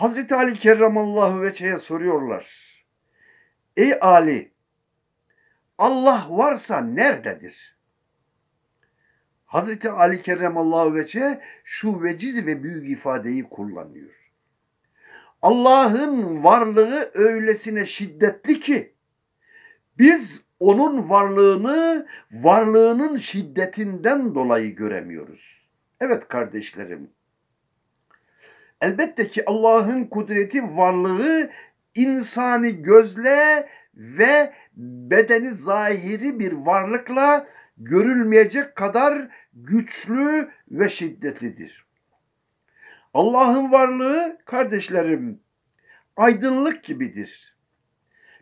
Hazreti Ali kerramallahu veçeye soruyorlar. Ey Ali Allah varsa nerededir? Hazreti Ali kerramallahu veçe şu veciz ve büyük ifadeyi kullanıyor. Allah'ın varlığı öylesine şiddetli ki biz onun varlığını varlığının şiddetinden dolayı göremiyoruz. Evet kardeşlerim Elbette ki Allah'ın kudreti varlığı insani gözle ve bedeni zahiri bir varlıkla görülmeyecek kadar güçlü ve şiddetlidir. Allah'ın varlığı kardeşlerim aydınlık gibidir.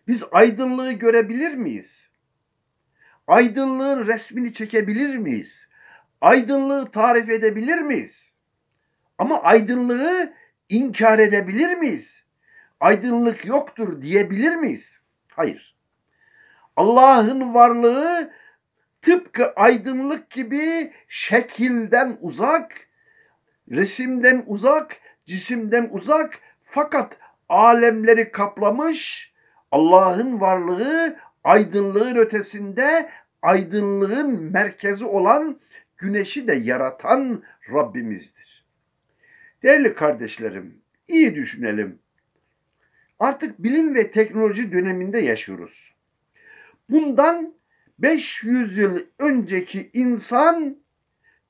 Biz aydınlığı görebilir miyiz? Aydınlığın resmini çekebilir miyiz? Aydınlığı tarif edebilir miyiz? Ama aydınlığı inkar edebilir miyiz? Aydınlık yoktur diyebilir miyiz? Hayır. Allah'ın varlığı tıpkı aydınlık gibi şekilden uzak, resimden uzak, cisimden uzak fakat alemleri kaplamış Allah'ın varlığı aydınlığın ötesinde aydınlığın merkezi olan güneşi de yaratan Rabbimizdir. Değerli kardeşlerim, iyi düşünelim. Artık bilim ve teknoloji döneminde yaşıyoruz. Bundan 500 yıl önceki insan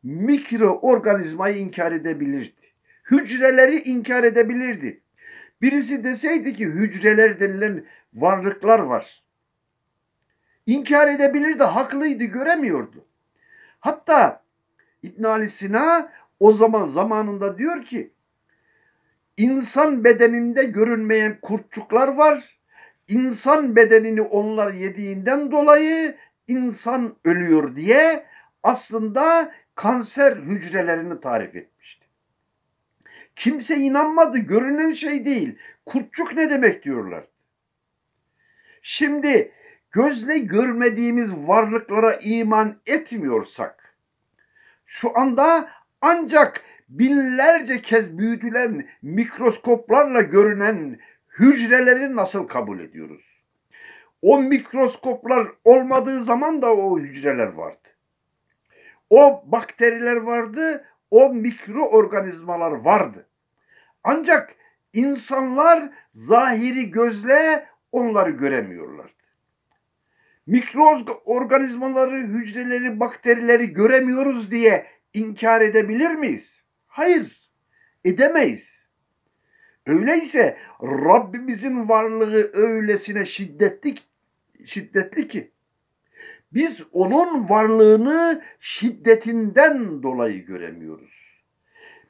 mikroorganizmayı inkar edebilirdi. Hücreleri inkar edebilirdi. Birisi deseydi ki hücreler denilen varlıklar var. İnkar edebilirdi, haklıydı, göremiyordu. Hatta İbn Ali Sina o zaman zamanında diyor ki insan bedeninde görünmeyen kurtçuklar var. İnsan bedenini onlar yediğinden dolayı insan ölüyor diye aslında kanser hücrelerini tarif etmişti. Kimse inanmadı. Görünen şey değil. Kurtçuk ne demek diyorlar. Şimdi gözle görmediğimiz varlıklara iman etmiyorsak şu anda ancak binlerce kez büyütülen mikroskoplarla görünen hücreleri nasıl kabul ediyoruz? O mikroskoplar olmadığı zaman da o hücreler vardı. O bakteriler vardı, o mikroorganizmalar vardı. Ancak insanlar zahiri gözle onları göremiyorlardı. Mikroorganizmaları, hücreleri, bakterileri göremiyoruz diye inkar edebilir miyiz? Hayır, edemeyiz. Öyleyse Rabbimizin varlığı öylesine şiddetli, şiddetli ki biz onun varlığını şiddetinden dolayı göremiyoruz.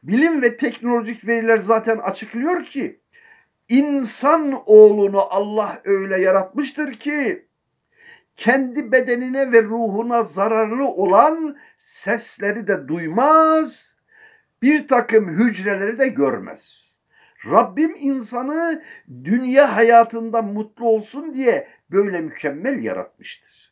Bilim ve teknolojik veriler zaten açıklıyor ki insan oğlunu Allah öyle yaratmıştır ki kendi bedenine ve ruhuna zararlı olan sesleri de duymaz, bir takım hücreleri de görmez. Rabbim insanı dünya hayatında mutlu olsun diye böyle mükemmel yaratmıştır.